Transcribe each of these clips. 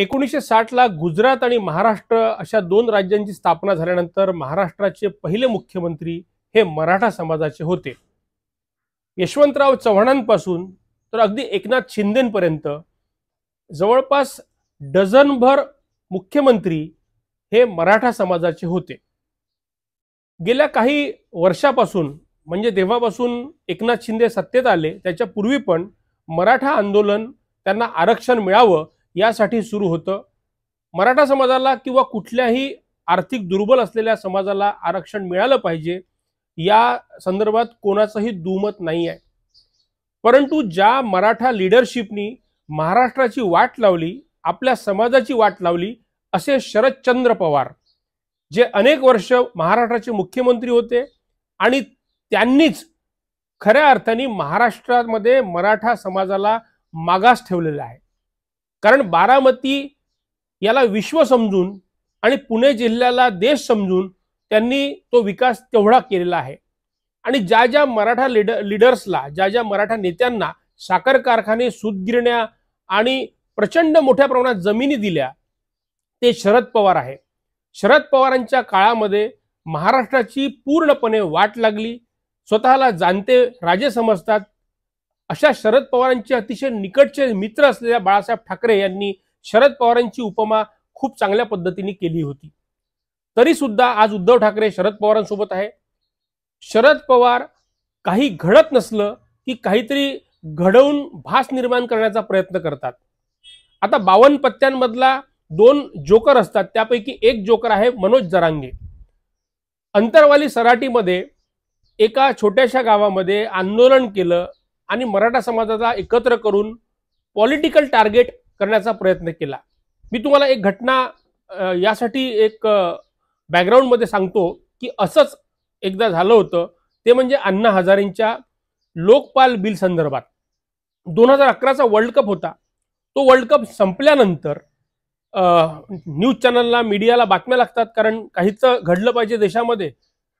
एकोणीसशे साठला गुजरात आणि महाराष्ट्र अशा दोन राज्यांची स्थापना झाल्यानंतर महाराष्ट्राचे पहिले मुख्यमंत्री हे मराठा समाजाचे होते यशवंतराव चव्हाणांपासून तर अगदी एकनाथ शिंदेपर्यंत जवळपास डझनभर मुख्यमंत्री हे मराठा समाजाचे होते गेल्या काही वर्षापासून म्हणजे तेव्हापासून एकनाथ शिंदे सत्तेत आले त्याच्यापूर्वी पण मराठा आंदोलन त्यांना आरक्षण मिळावं यासाठी सुरू होतं मराठा समाजाला किंवा कुठल्याही आर्थिक दुर्बल असलेल्या समाजाला आरक्षण मिळालं पाहिजे या संदर्भात कोणाचंही दुमत नाही आहे परंतु ज्या मराठा लिडरशिपनी महाराष्ट्राची वाट लावली आपल्या समाजाची वाट लावली असे शरदचंद्र पवार जे अनेक वर्ष महाराष्ट्राचे मुख्यमंत्री होते आणि त्यांनीच खऱ्या अर्थाने महाराष्ट्रामध्ये मराठा समाजाला मागास ठेवलेला आहे कारण बारामती याला विश्व समजून आणि पुणे जिल्ह्याला देश समजून त्यांनी तो विकास तेवढा केलेला आहे आणि ज्या ज्या मराठा लिड लिडर्सला ज्या ज्या मराठा नेत्यांना साखर कारखाने सुदगिरण्या आणि प्रचंड मोठ्या प्रमाणात जमिनी दिल्या ते शरद पवार आहे शरद पवारांच्या काळामध्ये महाराष्ट्राची पूर्णपणे वाट लागली स्वतःला जाणते राजे समजतात अशा शरद पवारांचे अतिशय निकटचे मित्र असलेल्या बाळासाहेब ठाकरे यांनी शरद पवारांची उपमा खूप चांगल्या पद्धतीने केली होती तरी सुद्धा आज उद्धव ठाकरे शरद पवारांसोबत आहे शरद पवार काही घडत नसलं की काहीतरी घडवून भास निर्माण करण्याचा प्रयत्न करतात आता बावन पत्त्यांमधला दोन जोकर असतात त्यापैकी एक जोकर आहे मनोज जरांगे अंतरवाली सराटीमध्ये एका छोट्याशा गावामध्ये आंदोलन केलं आणि मराठा समाजाला एकत्र करून पॉलिटिकल टार्गेट करण्याचा प्रयत्न केला मी तुम्हाला एक घटना यासाठी एक बॅकग्राऊंडमध्ये सांगतो की असंच एकदा झालं होतं ते म्हणजे अण्णा हजारेंच्या लोकपाल बिल संदर्भात दोन हजार अकराचा वर्ल्ड कप होता तो वर्ल्ड कप संपल्यानंतर न्यूज चॅनलला मीडियाला बातम्या लागतात कारण काहीच घडलं पाहिजे देशामध्ये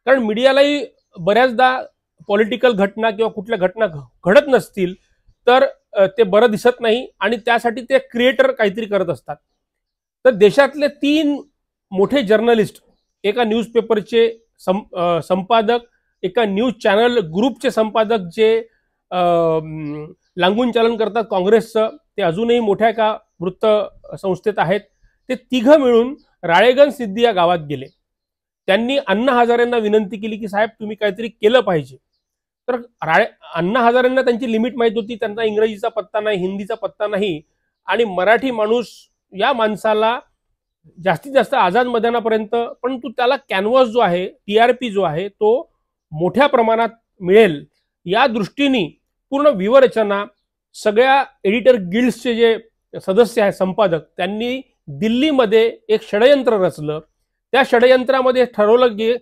कारण मीडियालाही बऱ्याचदा पॉलिटिकल घटना किंवा कुठल्या घटना घडत नसतील तर ते बरं दिसत नाही आणि त्यासाठी ते क्रिएटर काहीतरी करत असतात तर देशातले तीन मोठे जर्नलिस्ट एका न्यूजपेपरचे सं संपादक एका न्यूज चॅनल ग्रुपचे संपादक जे लांगून चालन करतात काँग्रेसचं ते अजूनही मोठ्या एका वृत्त संस्थेत आहेत ते तिघं मिळून राळेगण सिद्धी या गावात गेले त्यांनी अण्णा हजारेंना विनंती केली की साहेब तुम्ही काहीतरी केलं पाहिजे तर राळे अण्णा हजारेंना त्यांची लिमिट माहीत होती त्यांना इंग्रजीचा पत्ता नाही हिंदीचा पत्ता नाही आणि मराठी माणूस या माणसाला जास्तीत जास्त आझाद मैदानापर्यंत परंतु त्याला कॅनव्हास जो आहे टी आर पी जो आहे तो मोठ्या प्रमाणात मिळेल या दृष्टीने पूर्ण विवरचना सगळ्या एडिटर गिल्ड्सचे जे सदस्य आहेत संपादक त्यांनी दिल्लीमध्ये एक षडयंत्र रचलं त्या षडयंत्रामध्ये ठरवलं की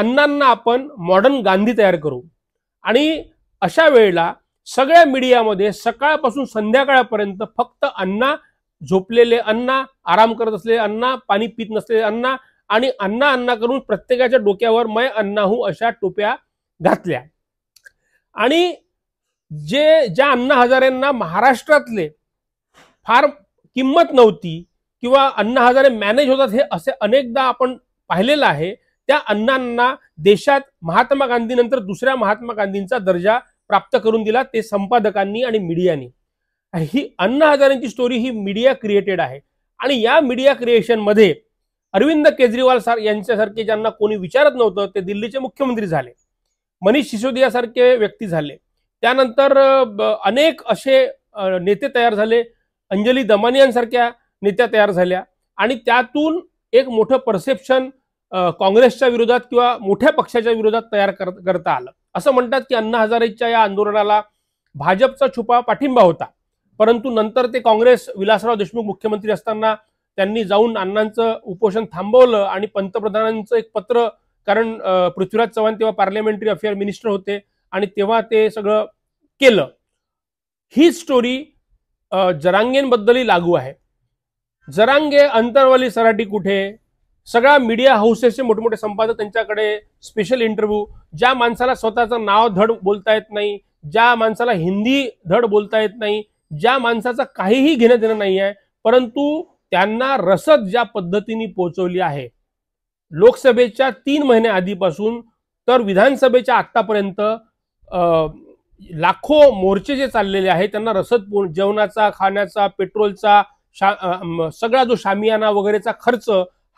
अण्णांना आपण मॉडर्न गांधी तयार करू आणि अशा वेळेला सगळ्या मीडियामध्ये सकाळपासून संध्याकाळपर्यंत फक्त अण्णा झोपलेले अण्णा आराम करत असलेले अण्णा पाणी पित नसलेले अण्णा आणि अण्णा अण्णा करून प्रत्येकाच्या डोक्यावर मय अण्णा हू अशा टोप्या घातल्या आणि जे ज्या अण्णा हजारेंना महाराष्ट्रातले फार किंमत नव्हती किंवा अण्णा हजारे मॅनेज होतात हे असे अनेकदा आपण पाहिलेलं आहे त्या अण्णांना देशात महात्मा गांधीनंतर दुसऱ्या महात्मा गांधींचा दर्जा प्राप्त करून दिला ते संपादकांनी आणि मीडियाने ही अण्णा हजारेंची स्टोरी ही मीडिया क्रिएटेड आहे आणि या मीडिया क्रिएशनमध्ये अरविंद केजरीवाल सार यांच्यासारखे ज्यांना कोणी विचारत नव्हतं ते दिल्लीचे मुख्यमंत्री झाले मनीष सारखे व्यक्ती झाले त्यानंतर अनेक असे नेते तयार झाले अंजली दमानियांसारख्या नेत्या तयार झाल्या आणि त्यातून एक मोठं परसेप्शन काँग्रेसच्या विरोधात किंवा मोठ्या पक्षाच्या विरोधात तयार करता आलं असं म्हणतात की अण्णा हजारेच्या या आंदोलनाला भाजपचा छुपा पाठिंबा होता परंतु नंतर ते काँग्रेस विलासराव देशमुख मुख्यमंत्री असताना त्यांनी जाऊन अण्णांचं उपोषण थांबवलं आणि पंतप्रधानांचं एक पत्र कारण पृथ्वीराज चव्हाण तेव्हा पार्लमेंटरी अफेअर मिनिस्टर होते आणि तेव्हा ते सगळं केलं ही स्टोरी जरांगेंबद्दलही लागू आहे जरांगे अंतरवाली सराटी कुठे सगळ्या मीडिया हाऊसेसचे मोठमोठे संपादक त्यांच्याकडे स्पेशल इंटरव्ह्यू ज्या माणसाला स्वतःचं नाव धड बोलता येत नाही ज्या माणसाला हिंदी धड बोलता येत नाही ज्या माणसाचा काहीही घेणं देणं नाही आहे परंतु त्यांना रसद ज्या पद्धतीने पोहोचवली आहे लोकसभेच्या तीन महिने आधीपासून तर विधानसभेच्या आत्तापर्यंत लाखो मोर्चे जे चाललेले आहेत त्यांना रसद जेवणाचा खाण्याचा पेट्रोलचा सगळा जो शामियाना वगैरेचा खर्च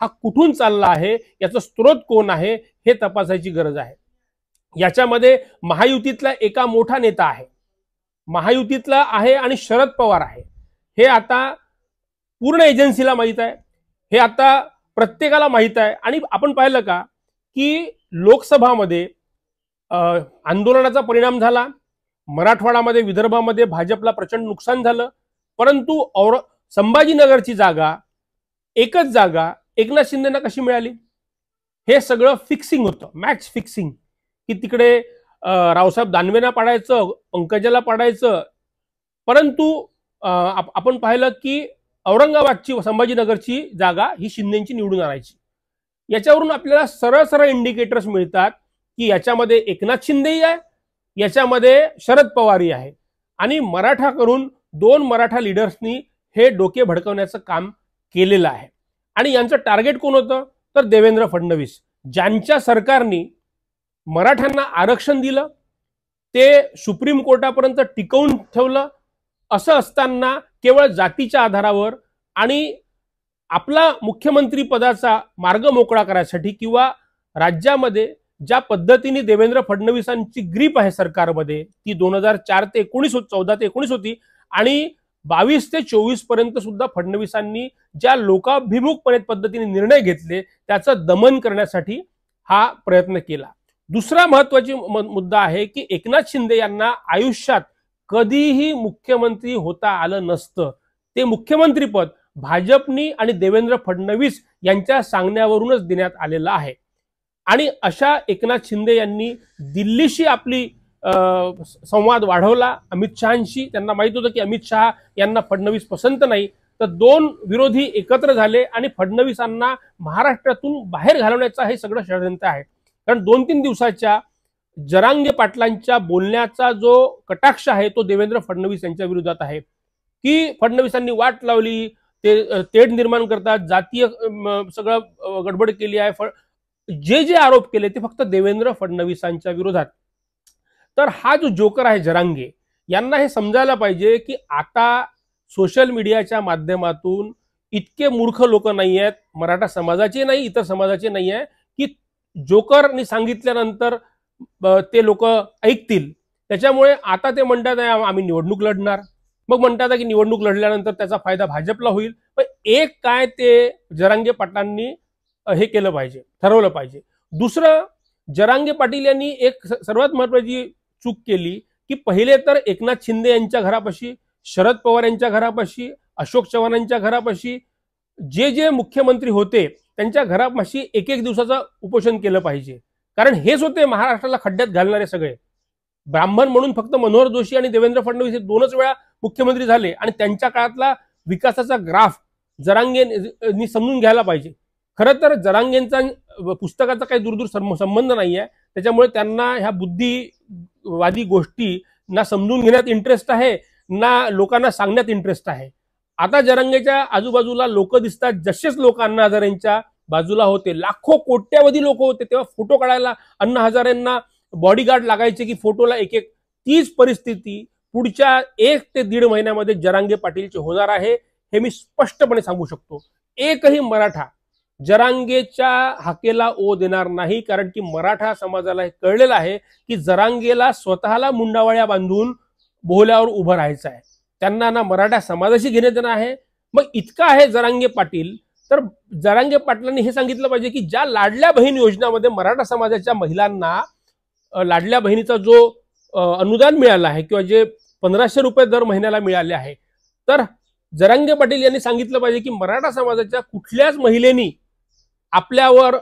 हा कुठून चालला आहे याचा स्रोत कोण आहे हे तपासायची गरज आहे याच्यामध्ये महायुतीतला एका मोठा नेता आहे महायुतीतला आहे आणि शरद पवार आहे हे आता पूर्ण एजन्सीला माहीत आहे हे आता प्रत्येकाला माहीत आहे आणि आपण पाहिलं का की लोकसभामध्ये आंदोलनाचा परिणाम झाला मराठवाडामध्ये विदर्भामध्ये भाजपला प्रचंड नुकसान झालं परंतु और संभाजीनगरची जागा एकच जागा एकनाथ शिंदेना कशी मिळाली हे सगळं फिक्सिंग होतं मॅच फिक्सिंग की तिकडे रावसाहेब दानवेना पाडायचं पंकजाला पाडायचं परंतु आपण पाहिलं की औरंगाबादची संभाजीनगरची जागा ही शिंदेची निवडून आणायची याच्यावरून आपल्याला सरळ सरळ इंडिकेटर्स मिळतात की याच्यामध्ये एकनाथ शिंदेही आहे याच्यामध्ये शरद पवारही आहे आणि मराठा करून दोन मराठा लिडर्सनी हे डोके भडकवण्याचं काम केलेलं आहे आणि यांचं टार्गेट कोण होतं तर देवेंद्र फडणवीस ज्यांच्या सरकारनी मराठ्यांना आरक्षण दिलं ते सुप्रीम कोर्टापर्यंत टिकवून ठेवलं असं असताना केवळ जातीच्या आधारावर आणि आपला मुख्यमंत्री पदाचा मार्ग मोकळा करायसाठी किंवा राज्यामध्ये ज्या पद्धतीने देवेंद्र फडणवीसांची ग्रीप आहे सरकारमध्ये ती दोन हजार चार ते एकोणीस चौदा ते एकोणीस होती आणि बावीस ते चोवीस पर्यंत सुद्धा फडणवीसांनी ज्या लोकाभिमुखपणे पद्धतीने निर्णय घेतले त्याचं दमन करण्यासाठी हा प्रयत्न केला दुसरा महत्वाची मुद्दा आहे की एकनाथ शिंदे यांना आयुष्यात कधीही मुख्यमंत्री होता आलं नसतं ते मुख्यमंत्रीपद भाजपनी आणि देवेंद्र फडणवीस यांच्या सांगण्यावरूनच देण्यात आलेलं आहे आणि अशा एकनाथ शिंदे यांनी दिल्लीशी आपली संवाद वाढवला अमित शहाशी त्यांना माहीत होतं की अमित शहा यांना फडणवीस पसंत नाही तर दोन विरोधी एकत्र झाले आणि फडणवीसांना महाराष्ट्रातून बाहेर घालवण्याचा हे सगळं षडयंत्र आहे कारण दोन तीन दिवसाच्या जरांगे पाटलांच्या बोलण्याचा जो कटाक्ष आहे तो देवेंद्र फडणवीस यांच्या विरोधात आहे की फडणवीसांनी वाट लावली ते तेढ निर्माण करतात जातीय सगळं गडबड केली आहे जे जे आरोप केले ते फक्त देवेंद्र फडणवीसांच्या विरोधात तर हा जो जोकर आहे जरांगे यांना हे समजायला पाहिजे की आता सोशल मीडियाच्या माध्यमातून इतके मूर्ख लोक नाही आहेत मराठा समाजाचे नाही इतर समाजाचे नाही आहे की जोकरनी सांगितल्यानंतर ते लोक ऐकतील त्याच्यामुळे आता ते म्हणतात आम्ही निवडणूक लढणार मग म्हणतात की निवडणूक लढल्यानंतर त्याचा फायदा भाजपला होईल पण एक काय ते जरांगे पाटलांनी हे केलं पाहिजे ठरवलं पाहिजे दुसरं जरांगे पाटील यांनी एक सर्वात महत्वाची चूक केली की पहिले तर एकनाथ शिंदे यांच्या घरापाशी शरद पवार यांच्या घरापाशी अशोक चव्हाण यांच्या घरापाशी जे जे मुख्यमंत्री होते त्यांच्या घरापाशी एक एक दिवसाचं उपोषण केलं पाहिजे कारण हेच होते महाराष्ट्राला खड्ड्यात घालणारे सगळे ब्राह्मण म्हणून फक्त मनोहर जोशी आणि देवेंद्र फडणवीस हे दोनच वेळा मुख्यमंत्री झाले आणि त्यांच्या काळातला विकासाचा ग्राफ जरांगेंनी समजून घ्यायला पाहिजे खरं तर जरांगेंचा पुस्तकाचा काही दूरदूर संबंध नाही आहे त्याच्यामुळे त्यांना ह्या बुद्धिवादी गोष्टी ना समजून घेण्यात इंटरेस्ट आहे ना लोकांना सांगण्यात इंटरेस्ट आहे आता जरंगेच्या आजूबाजूला लोक दिसतात जसेच लोक अण्णा हजारेंच्या बाजूला होते लाखो कोट्यावधी लोक होते तेव्हा फोटो काढायला अण्णा हजारेंना बॉडीगार्ड लागायचे की फोटोला एक एक तीच परिस्थिती पुढच्या एक ते दीड महिन्यामध्ये जरांगे पाटीलचे होणार आहे हे मी स्पष्टपणे सांगू शकतो एकही मराठा जरांगेच्या हाकेला ओ देणार नाही कारण की मराठा समाजाला हे कळलेलं आहे की जरांगेला स्वतःला मुंडावळ्या बांधून बोहल्यावर उभं राहायचं आहे त्यांना ना मराठा समाजाशी घेणे देणं आहे मग इतकं आहे जरांगे पाटील तर जरांगे पाटलांनी हे सांगितलं पाहिजे की ज्या लाडल्या बहीण योजनामध्ये मराठा समाजाच्या महिलांना लाडल्या बहिणीचा जो अनुदान मिळाला आहे किंवा जे पंधराशे रुपये दर महिन्याला मिळाले आहे तर जरांगे पाटील यांनी सांगितलं पाहिजे की मराठा समाजाच्या कुठल्याच महिलेनी आपल्यावर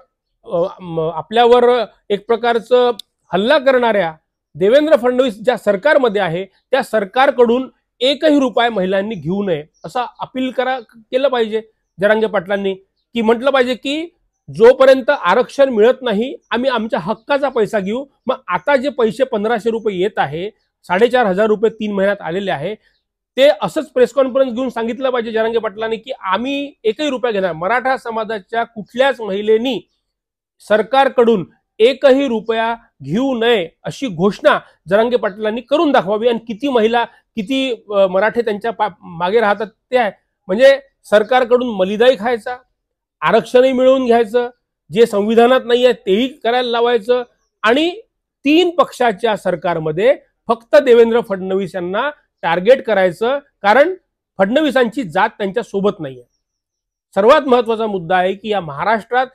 आपल्यावर एक प्रकारचं हल्ला करणाऱ्या देवेंद्र फडणवीस ज्या सरकारमध्ये आहे त्या सरकारकडून एकही रुपया महिलांनी घेऊ नये असा अपील करा केलं पाहिजे जरांगे पाटलांनी की म्हटलं पाहिजे की जोपर्यंत आरक्षण मिळत नाही आम्ही आमच्या हक्काचा पैसा घेऊ मग आता जे पैसे पंधराशे रुपये येत आहे साडेचार हजार रुपये तीन महिन्यात आलेले आहे ते असंच प्रेस कॉन्फरन्स घेऊन सांगितलं पाहिजे जरांगे पाटलांनी की आम्ही एकही रुपया घेणार मराठा समाजाच्या कुठल्याच महिलेनी सरकारकडून एकही रुपया घेऊ नये अशी घोषणा जरांगे पाटलांनी करून दाखवावी आणि किती महिला किती मराठे त्यांच्या मागे राहतात ते आहे म्हणजे सरकारकडून मलिदाई खायचा आरक्षणही मिळवून घ्यायचं जे संविधानात नाही आहे तेही करायला लावायचं आणि तीन पक्षाच्या सरकारमध्ये फक्त देवेंद्र फडणवीस यांना टार्गेट करायचं कारण फडणवीसांची जात त्यांच्या सोबत नाही आहे सर्वात महत्वाचा मुद्दा आहे की या महाराष्ट्रात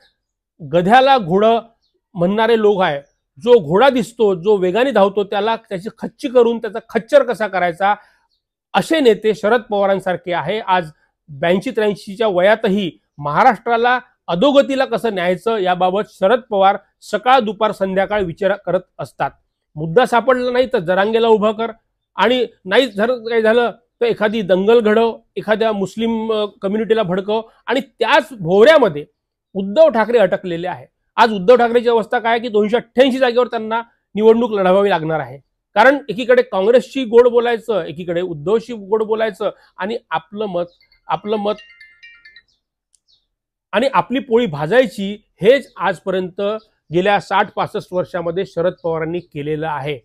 गध्याला घोडं म्हणणारे लोक आहे जो घोडा दिसतो जो वेगाने धावतो त्याला त्याची खच्ची करून त्याचा खच्चर कसा करायचा असे नेते शरद पवारांसारखे आहे आज ब्याऐंशी त्र्याऐंशीच्या वयातही महाराष्ट्राला अधोगतीला कसं न्यायचं याबाबत शरद पवार सकाळ दुपार संध्याकाळ विचार करत असतात मुद्दा सापडला नाही तर जरांगेला उभं कर आणि नाही जर काही झालं तर एखादी दंगल घडव एखाद्या मुस्लिम कम्युनिटीला भडकव आणि त्याच भोवऱ्यामध्ये उद्धव ठाकरे अटकलेले आहे आज उद्धव ठाकरेची अवस्था काय की दोनशे अठ्ठ्याऐंशी जागेवर त्यांना निवडणूक लढवावी लागणार आहे कारण एकीकडे काँग्रेसशी गोड बोलायचं एकीकडे उद्धवशी गोड बोलायचं आणि आपलं मत आपलं मत आणि आपली पोळी भाजायची हेच आजपर्यंत गेल्या साठ पासष्ट वर्षामध्ये शरद पवारांनी केलेलं आहे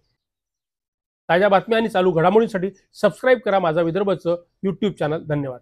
ताज्या बातम्या आणि चालू घडामोडींसाठी सबस्क्राईब करा माझा विदर्भचं यूट्यूब चॅनल धन्यवाद